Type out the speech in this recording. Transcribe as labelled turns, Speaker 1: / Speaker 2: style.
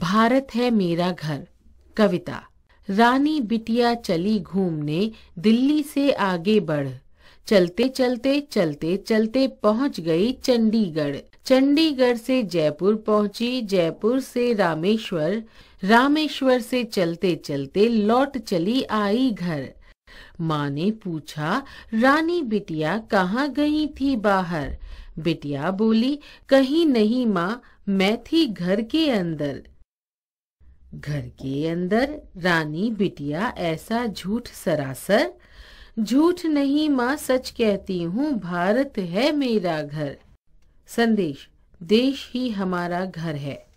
Speaker 1: भारत है मेरा घर कविता रानी बिटिया चली घूमने दिल्ली से आगे बढ़ चलते चलते चलते चलते पहुंच गई चंडीगढ़ चंडीगढ़ से जयपुर पहुंची जयपुर से रामेश्वर रामेश्वर से चलते चलते लौट चली आई घर माँ ने पूछा रानी बिटिया कहाँ गई थी बाहर बिटिया बोली कहीं नहीं माँ मैं थी घर के अंदर घर के अंदर रानी बिटिया ऐसा झूठ सरासर झूठ नहीं माँ सच कहती हूँ भारत है मेरा घर संदेश देश ही हमारा घर है